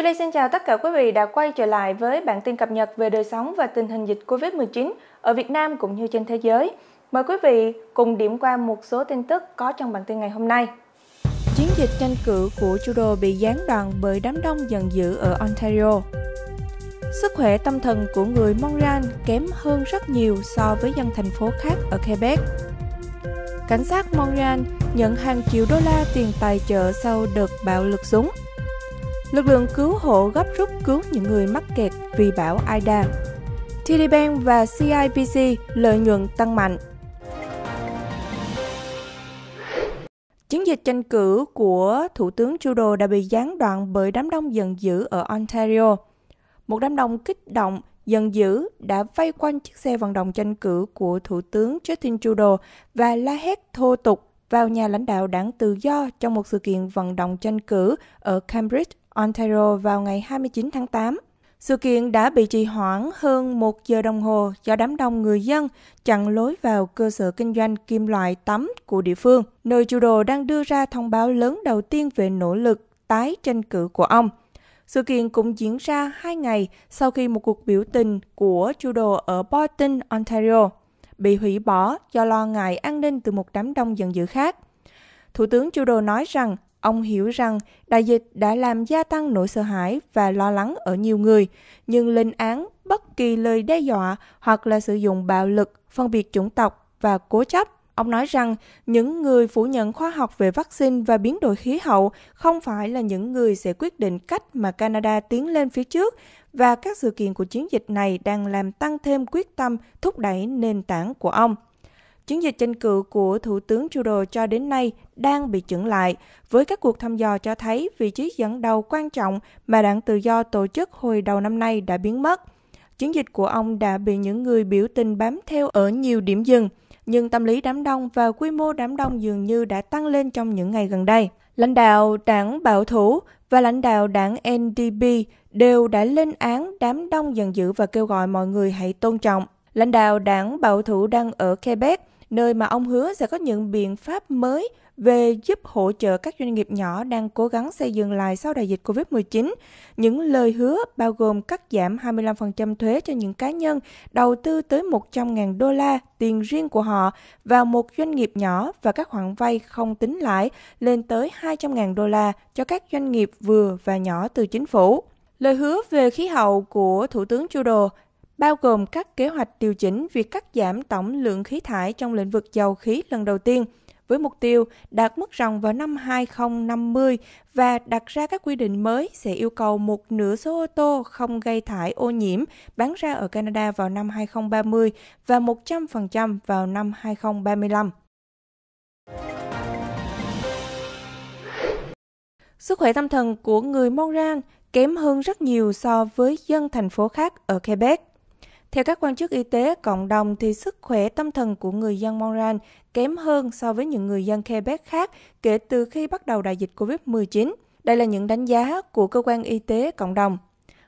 Julie xin chào tất cả quý vị đã quay trở lại với bản tin cập nhật về đời sống và tình hình dịch Covid-19 ở Việt Nam cũng như trên thế giới. Mời quý vị cùng điểm qua một số tin tức có trong bản tin ngày hôm nay. Chiến dịch tranh cử của Trudeau bị gián đoạn bởi đám đông giận dữ ở Ontario. Sức khỏe tâm thần của người Montreal kém hơn rất nhiều so với dân thành phố khác ở Quebec. Cảnh sát Montreal nhận hàng triệu đô la tiền tài trợ sau đợt bạo lực súng. Lực lượng cứu hộ gấp rút cứu những người mắc kẹt vì bão Ida. TD Bank và CIBC lợi nhuận tăng mạnh. Chiến dịch tranh cử của Thủ tướng Trudeau đã bị gián đoạn bởi đám đông giận dữ ở Ontario. Một đám đông kích động giận dữ đã vây quanh chiếc xe vận động tranh cử của Thủ tướng Justin Trudeau và la hét thô tục vào nhà lãnh đạo đảng tự do trong một sự kiện vận động tranh cử ở Cambridge, Ontario vào ngày 29 tháng 8. Sự kiện đã bị trì hoãn hơn một giờ đồng hồ do đám đông người dân chặn lối vào cơ sở kinh doanh kim loại tắm của địa phương, nơi Trudeau đang đưa ra thông báo lớn đầu tiên về nỗ lực tái tranh cử của ông. Sự kiện cũng diễn ra hai ngày sau khi một cuộc biểu tình của Chủ Trudeau ở Bolton, Ontario, bị hủy bỏ do lo ngại an ninh từ một đám đông giận dữ khác. Thủ tướng Trudeau nói rằng Ông hiểu rằng đại dịch đã làm gia tăng nỗi sợ hãi và lo lắng ở nhiều người, nhưng lên án bất kỳ lời đe dọa hoặc là sử dụng bạo lực, phân biệt chủng tộc và cố chấp. Ông nói rằng những người phủ nhận khoa học về vaccine và biến đổi khí hậu không phải là những người sẽ quyết định cách mà Canada tiến lên phía trước và các sự kiện của chiến dịch này đang làm tăng thêm quyết tâm thúc đẩy nền tảng của ông chiến dịch tranh cử của Thủ tướng Trudeau cho đến nay đang bị chững lại, với các cuộc thăm dò cho thấy vị trí dẫn đầu quan trọng mà đảng tự do tổ chức hồi đầu năm nay đã biến mất. Chiến dịch của ông đã bị những người biểu tình bám theo ở nhiều điểm dừng, nhưng tâm lý đám đông và quy mô đám đông dường như đã tăng lên trong những ngày gần đây. Lãnh đạo đảng Bảo thủ và lãnh đạo đảng NDP đều đã lên án đám đông giận dữ và kêu gọi mọi người hãy tôn trọng. Lãnh đạo đảng Bảo thủ đang ở Quebec nơi mà ông hứa sẽ có những biện pháp mới về giúp hỗ trợ các doanh nghiệp nhỏ đang cố gắng xây dựng lại sau đại dịch Covid-19. Những lời hứa bao gồm cắt giảm 25% thuế cho những cá nhân đầu tư tới 100.000 đô la tiền riêng của họ vào một doanh nghiệp nhỏ và các khoản vay không tính lãi lên tới 200.000 đô la cho các doanh nghiệp vừa và nhỏ từ chính phủ. Lời hứa về khí hậu của Thủ tướng Trudeau bao gồm các kế hoạch điều chỉnh việc cắt giảm tổng lượng khí thải trong lĩnh vực dầu khí lần đầu tiên với mục tiêu đạt mức ròng vào năm 2050 và đặt ra các quy định mới sẽ yêu cầu một nửa số ô tô không gây thải ô nhiễm bán ra ở Canada vào năm 2030 và 100% vào năm 2035. Sức khỏe tâm thần của người Montreal kém hơn rất nhiều so với dân thành phố khác ở Quebec. Theo các quan chức y tế cộng đồng thì sức khỏe tâm thần của người dân Montreal kém hơn so với những người dân Quebec khác kể từ khi bắt đầu đại dịch COVID-19. Đây là những đánh giá của cơ quan y tế cộng đồng.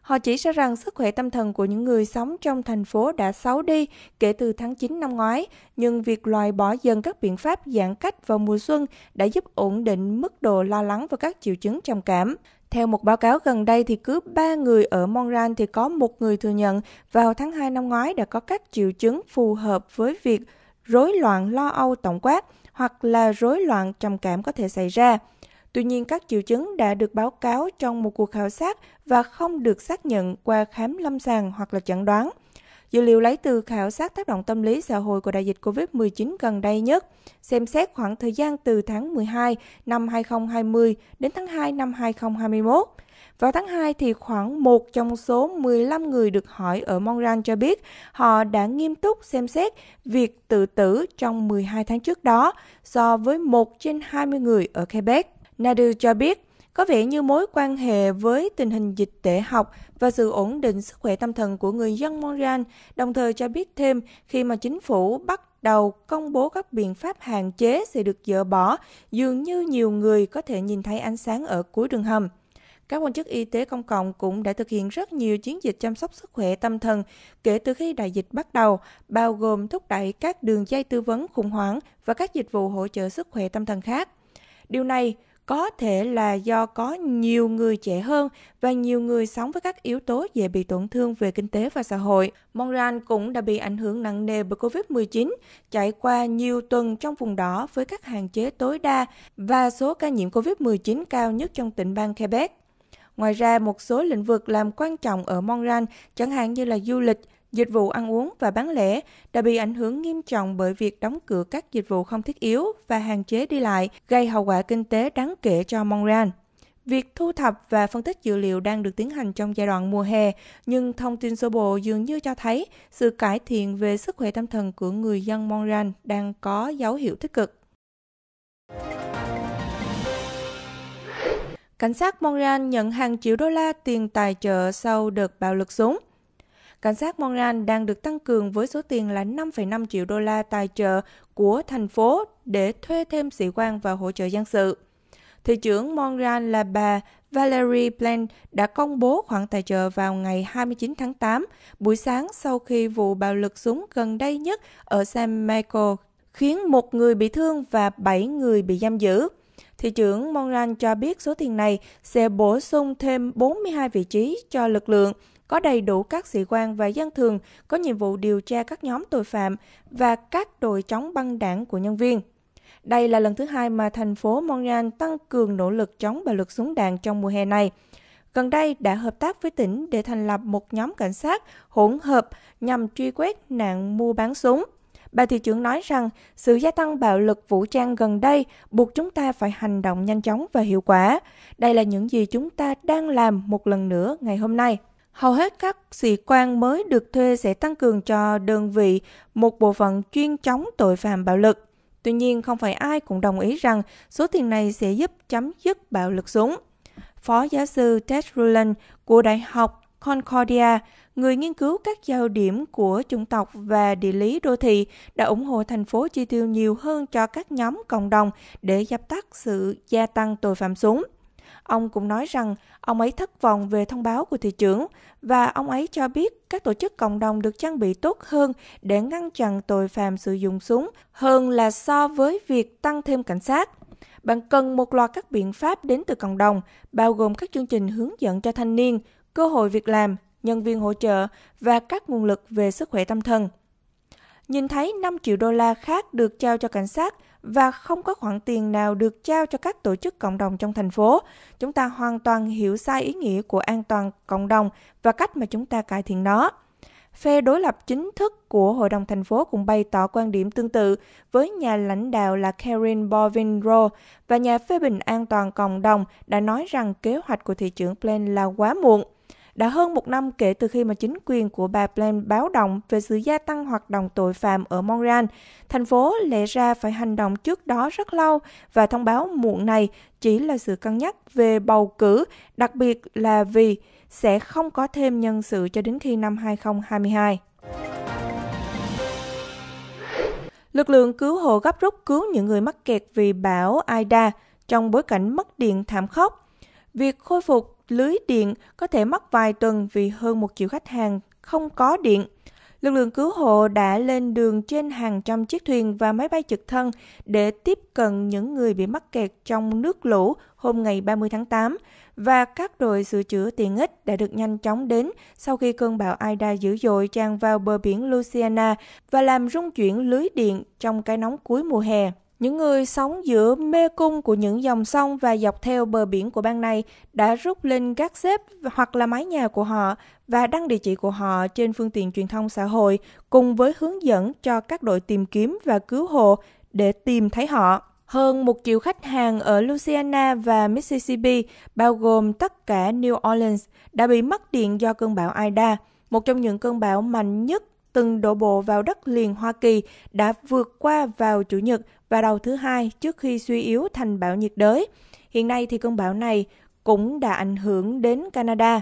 Họ chỉ ra rằng sức khỏe tâm thần của những người sống trong thành phố đã xấu đi kể từ tháng 9 năm ngoái, nhưng việc loại bỏ dần các biện pháp giãn cách vào mùa xuân đã giúp ổn định mức độ lo lắng và các triệu chứng trầm cảm. Theo một báo cáo gần đây thì cứ 3 người ở Montreal thì có một người thừa nhận vào tháng 2 năm ngoái đã có các triệu chứng phù hợp với việc rối loạn lo âu tổng quát hoặc là rối loạn trầm cảm có thể xảy ra. Tuy nhiên, các triệu chứng đã được báo cáo trong một cuộc khảo sát và không được xác nhận qua khám lâm sàng hoặc là chẩn đoán. Dữ liệu lấy từ khảo sát tác động tâm lý xã hội của đại dịch COVID-19 gần đây nhất, xem xét khoảng thời gian từ tháng 12 năm 2020 đến tháng 2 năm 2021. Vào tháng 2 thì khoảng một trong số 15 người được hỏi ở Montreal cho biết họ đã nghiêm túc xem xét việc tự tử trong 12 tháng trước đó so với 1 trên 20 người ở Quebec. Nadu cho biết có vẻ như mối quan hệ với tình hình dịch tễ học và sự ổn định sức khỏe tâm thần của người dân Montreal, đồng thời cho biết thêm khi mà chính phủ bắt đầu công bố các biện pháp hạn chế sẽ được dỡ bỏ, dường như nhiều người có thể nhìn thấy ánh sáng ở cuối đường hầm. Các quan chức y tế công cộng cũng đã thực hiện rất nhiều chiến dịch chăm sóc sức khỏe tâm thần kể từ khi đại dịch bắt đầu, bao gồm thúc đẩy các đường dây tư vấn khủng hoảng và các dịch vụ hỗ trợ sức khỏe tâm thần khác. Điều này có thể là do có nhiều người trẻ hơn và nhiều người sống với các yếu tố dễ bị tổn thương về kinh tế và xã hội. Montreal cũng đã bị ảnh hưởng nặng nề bởi Covid-19, trải qua nhiều tuần trong vùng đỏ với các hạn chế tối đa và số ca nhiễm Covid-19 cao nhất trong tỉnh bang Quebec. Ngoài ra, một số lĩnh vực làm quan trọng ở Montreal, chẳng hạn như là du lịch, Dịch vụ ăn uống và bán lẻ đã bị ảnh hưởng nghiêm trọng bởi việc đóng cửa các dịch vụ không thiết yếu và hạn chế đi lại, gây hậu quả kinh tế đáng kể cho Montreal. Việc thu thập và phân tích dữ liệu đang được tiến hành trong giai đoạn mùa hè, nhưng thông tin sơ bộ dường như cho thấy sự cải thiện về sức khỏe tâm thần của người dân Montreal đang có dấu hiệu tích cực. Cảnh sát Montreal nhận hàng triệu đô la tiền tài trợ sau đợt bạo lực súng. Cảnh sát Montreal đang được tăng cường với số tiền là 5,5 triệu đô la tài trợ của thành phố để thuê thêm sĩ quan và hỗ trợ dân sự. Thị trưởng Montreal là bà Valerie Blanc đã công bố khoản tài trợ vào ngày 29 tháng 8, buổi sáng sau khi vụ bạo lực súng gần đây nhất ở San Michael khiến một người bị thương và bảy người bị giam giữ. Thị trưởng Montreal cho biết số tiền này sẽ bổ sung thêm 42 vị trí cho lực lượng có đầy đủ các sĩ quan và dân thường có nhiệm vụ điều tra các nhóm tội phạm và các đội chống băng đảng của nhân viên. Đây là lần thứ hai mà thành phố Montreal tăng cường nỗ lực chống bạo lực súng đạn trong mùa hè này. Gần đây đã hợp tác với tỉnh để thành lập một nhóm cảnh sát hỗn hợp nhằm truy quét nạn mua bán súng. Bà thị trưởng nói rằng sự gia tăng bạo lực vũ trang gần đây buộc chúng ta phải hành động nhanh chóng và hiệu quả. Đây là những gì chúng ta đang làm một lần nữa ngày hôm nay. Hầu hết các sĩ quan mới được thuê sẽ tăng cường cho đơn vị một bộ phận chuyên chống tội phạm bạo lực. Tuy nhiên, không phải ai cũng đồng ý rằng số tiền này sẽ giúp chấm dứt bạo lực súng. Phó giáo sư Ted Ruland của Đại học Concordia, người nghiên cứu các giao điểm của chủng tộc và địa lý đô thị, đã ủng hộ thành phố chi tiêu nhiều hơn cho các nhóm cộng đồng để dập tắt sự gia tăng tội phạm súng. Ông cũng nói rằng ông ấy thất vọng về thông báo của thị trưởng và ông ấy cho biết các tổ chức cộng đồng được trang bị tốt hơn để ngăn chặn tội phạm sử dụng súng hơn là so với việc tăng thêm cảnh sát. Bạn cần một loạt các biện pháp đến từ cộng đồng, bao gồm các chương trình hướng dẫn cho thanh niên, cơ hội việc làm, nhân viên hỗ trợ và các nguồn lực về sức khỏe tâm thần. Nhìn thấy 5 triệu đô la khác được trao cho cảnh sát – và không có khoản tiền nào được trao cho các tổ chức cộng đồng trong thành phố. Chúng ta hoàn toàn hiểu sai ý nghĩa của an toàn cộng đồng và cách mà chúng ta cải thiện nó. Phe đối lập chính thức của Hội đồng thành phố cũng bày tỏ quan điểm tương tự với nhà lãnh đạo là Karen Bovinro và nhà phê bình an toàn cộng đồng đã nói rằng kế hoạch của thị trưởng Plain là quá muộn. Đã hơn một năm kể từ khi mà chính quyền của bà Blaine báo động về sự gia tăng hoạt động tội phạm ở Montreal, thành phố lẽ ra phải hành động trước đó rất lâu và thông báo muộn này chỉ là sự cân nhắc về bầu cử, đặc biệt là vì sẽ không có thêm nhân sự cho đến khi năm 2022. Lực lượng cứu hộ gấp rút cứu những người mắc kẹt vì bão Ida trong bối cảnh mất điện thảm khốc. Việc khôi phục lưới điện có thể mất vài tuần vì hơn một triệu khách hàng không có điện. Lực lượng cứu hộ đã lên đường trên hàng trăm chiếc thuyền và máy bay trực thăng để tiếp cận những người bị mắc kẹt trong nước lũ hôm ngày 30 tháng 8 và các đội sửa chữa tiện ích đã được nhanh chóng đến sau khi cơn bão Ida dữ dội tràn vào bờ biển Louisiana và làm rung chuyển lưới điện trong cái nóng cuối mùa hè. Những người sống giữa mê cung của những dòng sông và dọc theo bờ biển của bang này đã rút lên các xếp hoặc là mái nhà của họ và đăng địa chỉ của họ trên phương tiện truyền thông xã hội cùng với hướng dẫn cho các đội tìm kiếm và cứu hộ để tìm thấy họ. Hơn một triệu khách hàng ở Louisiana và Mississippi, bao gồm tất cả New Orleans, đã bị mất điện do cơn bão Ida, một trong những cơn bão mạnh nhất từng đổ bộ vào đất liền Hoa Kỳ đã vượt qua vào Chủ nhật và đầu thứ hai trước khi suy yếu thành bão nhiệt đới. Hiện nay thì cơn bão này cũng đã ảnh hưởng đến Canada.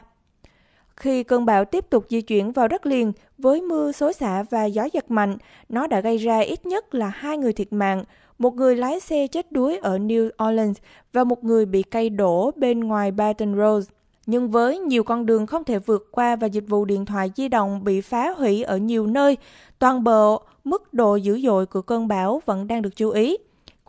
Khi cơn bão tiếp tục di chuyển vào đất liền với mưa xối xả và gió giật mạnh, nó đã gây ra ít nhất là hai người thiệt mạng, một người lái xe chết đuối ở New Orleans và một người bị cây đổ bên ngoài Baton Rouge. Nhưng với nhiều con đường không thể vượt qua và dịch vụ điện thoại di động bị phá hủy ở nhiều nơi, toàn bộ mức độ dữ dội của cơn bão vẫn đang được chú ý.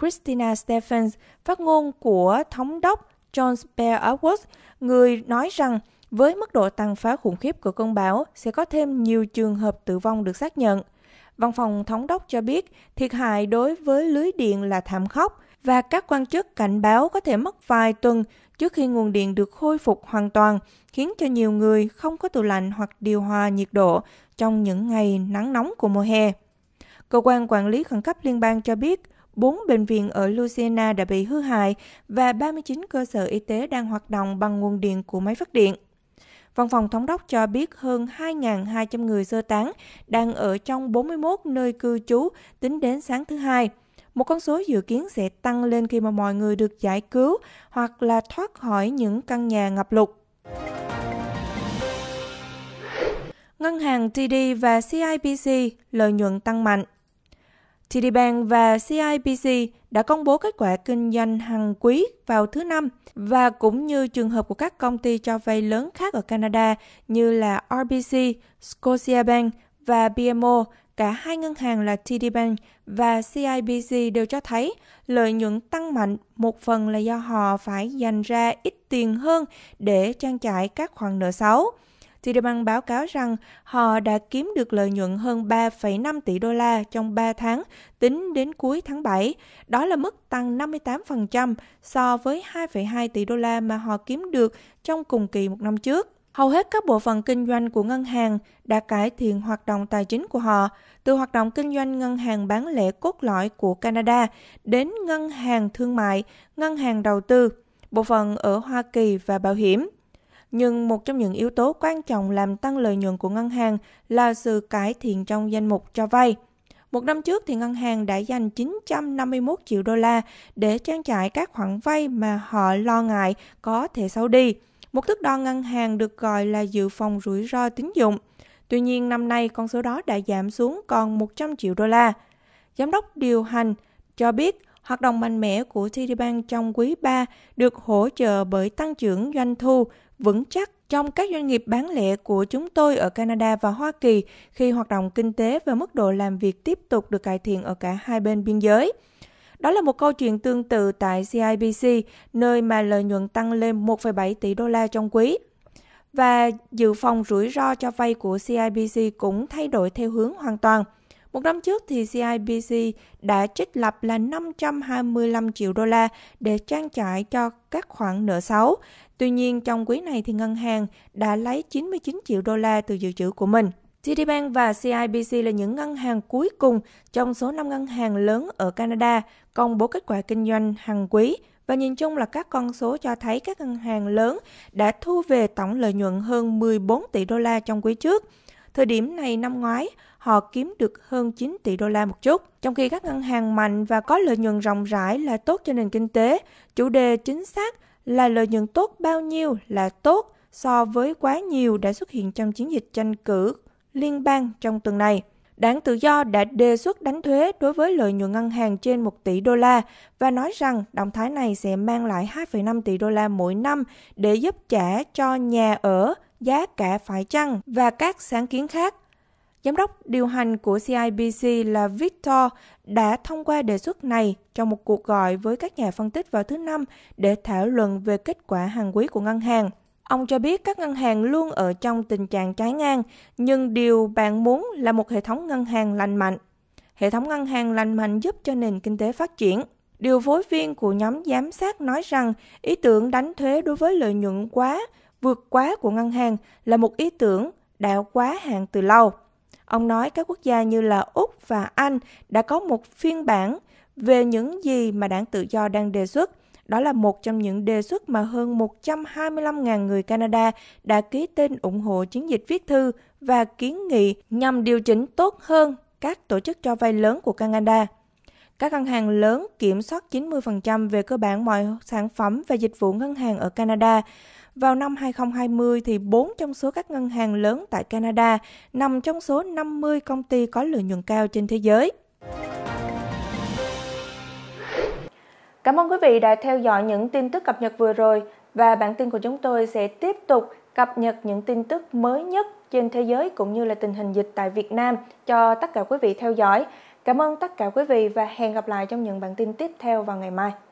Christina Stephens, phát ngôn của thống đốc John Spare Awards, người nói rằng với mức độ tăng phá khủng khiếp của cơn bão sẽ có thêm nhiều trường hợp tử vong được xác nhận. Văn phòng thống đốc cho biết thiệt hại đối với lưới điện là thảm khốc và các quan chức cảnh báo có thể mất vài tuần trước khi nguồn điện được khôi phục hoàn toàn, khiến cho nhiều người không có tủ lạnh hoặc điều hòa nhiệt độ trong những ngày nắng nóng của mùa hè. Cơ quan quản lý khẩn cấp liên bang cho biết, 4 bệnh viện ở Louisiana đã bị hư hại và 39 cơ sở y tế đang hoạt động bằng nguồn điện của máy phát điện. Văn phòng thống đốc cho biết hơn 2.200 người sơ tán đang ở trong 41 nơi cư trú tính đến sáng thứ Hai – một con số dự kiến sẽ tăng lên khi mà mọi người được giải cứu hoặc là thoát khỏi những căn nhà ngập lụt. Ngân hàng TD và CIBC lợi nhuận tăng mạnh. TD Bank và CIBC đã công bố kết quả kinh doanh hàng quý vào thứ năm và cũng như trường hợp của các công ty cho vay lớn khác ở Canada như là RBC, Scotiabank và BMO cả hai ngân hàng là TD Bank và CIBC đều cho thấy lợi nhuận tăng mạnh, một phần là do họ phải dành ra ít tiền hơn để trang trải các khoản nợ xấu. TD Bank báo cáo rằng họ đã kiếm được lợi nhuận hơn 3,5 tỷ đô la trong 3 tháng tính đến cuối tháng 7. Đó là mức tăng 58% so với 2,2 tỷ đô la mà họ kiếm được trong cùng kỳ một năm trước. Hầu hết các bộ phận kinh doanh của ngân hàng đã cải thiện hoạt động tài chính của họ, từ hoạt động kinh doanh ngân hàng bán lẻ cốt lõi của Canada đến ngân hàng thương mại, ngân hàng đầu tư, bộ phận ở Hoa Kỳ và bảo hiểm. Nhưng một trong những yếu tố quan trọng làm tăng lợi nhuận của ngân hàng là sự cải thiện trong danh mục cho vay. Một năm trước thì ngân hàng đã dành 951 triệu đô la để trang trải các khoản vay mà họ lo ngại có thể xấu đi – một thước đo ngân hàng được gọi là dự phòng rủi ro tín dụng. Tuy nhiên, năm nay con số đó đã giảm xuống còn 100 triệu đô la. Giám đốc điều hành cho biết hoạt động mạnh mẽ của Citibank trong quý 3 được hỗ trợ bởi tăng trưởng doanh thu vững chắc trong các doanh nghiệp bán lẻ của chúng tôi ở Canada và Hoa Kỳ khi hoạt động kinh tế và mức độ làm việc tiếp tục được cải thiện ở cả hai bên biên giới. Đó là một câu chuyện tương tự tại CIBC, nơi mà lợi nhuận tăng lên 1,7 tỷ đô la trong quý. Và dự phòng rủi ro cho vay của CIBC cũng thay đổi theo hướng hoàn toàn. Một năm trước thì CIBC đã trích lập là 525 triệu đô la để trang trải cho các khoản nợ xấu. Tuy nhiên trong quý này thì ngân hàng đã lấy 99 triệu đô la từ dự trữ của mình. TD Bank và CIBC là những ngân hàng cuối cùng trong số 5 ngân hàng lớn ở Canada công bố kết quả kinh doanh hàng quý và nhìn chung là các con số cho thấy các ngân hàng lớn đã thu về tổng lợi nhuận hơn 14 tỷ đô la trong quý trước. Thời điểm này năm ngoái, họ kiếm được hơn 9 tỷ đô la một chút. Trong khi các ngân hàng mạnh và có lợi nhuận rộng rãi là tốt cho nền kinh tế, chủ đề chính xác là lợi nhuận tốt bao nhiêu là tốt so với quá nhiều đã xuất hiện trong chiến dịch tranh cử liên bang trong tuần này. Đảng Tự do đã đề xuất đánh thuế đối với lợi nhuận ngân hàng trên 1 tỷ đô la và nói rằng động thái này sẽ mang lại 2,5 tỷ đô la mỗi năm để giúp trả cho nhà ở, giá cả phải chăng và các sáng kiến khác. Giám đốc điều hành của CIBC là Victor đã thông qua đề xuất này trong một cuộc gọi với các nhà phân tích vào thứ Năm để thảo luận về kết quả hàng quý của ngân hàng. Ông cho biết các ngân hàng luôn ở trong tình trạng trái ngang, nhưng điều bạn muốn là một hệ thống ngân hàng lành mạnh. Hệ thống ngân hàng lành mạnh giúp cho nền kinh tế phát triển. Điều phối viên của nhóm giám sát nói rằng ý tưởng đánh thuế đối với lợi nhuận quá, vượt quá của ngân hàng là một ý tưởng đã quá hạn từ lâu. Ông nói các quốc gia như là Úc và Anh đã có một phiên bản về những gì mà đảng tự do đang đề xuất đó là một trong những đề xuất mà hơn 125.000 người Canada đã ký tên ủng hộ chiến dịch viết thư và kiến nghị nhằm điều chỉnh tốt hơn các tổ chức cho vay lớn của Canada. Các ngân hàng lớn kiểm soát 90% về cơ bản mọi sản phẩm và dịch vụ ngân hàng ở Canada. Vào năm 2020 thì 4 trong số các ngân hàng lớn tại Canada nằm trong số 50 công ty có lợi nhuận cao trên thế giới. Cảm ơn quý vị đã theo dõi những tin tức cập nhật vừa rồi và bản tin của chúng tôi sẽ tiếp tục cập nhật những tin tức mới nhất trên thế giới cũng như là tình hình dịch tại Việt Nam cho tất cả quý vị theo dõi. Cảm ơn tất cả quý vị và hẹn gặp lại trong những bản tin tiếp theo vào ngày mai.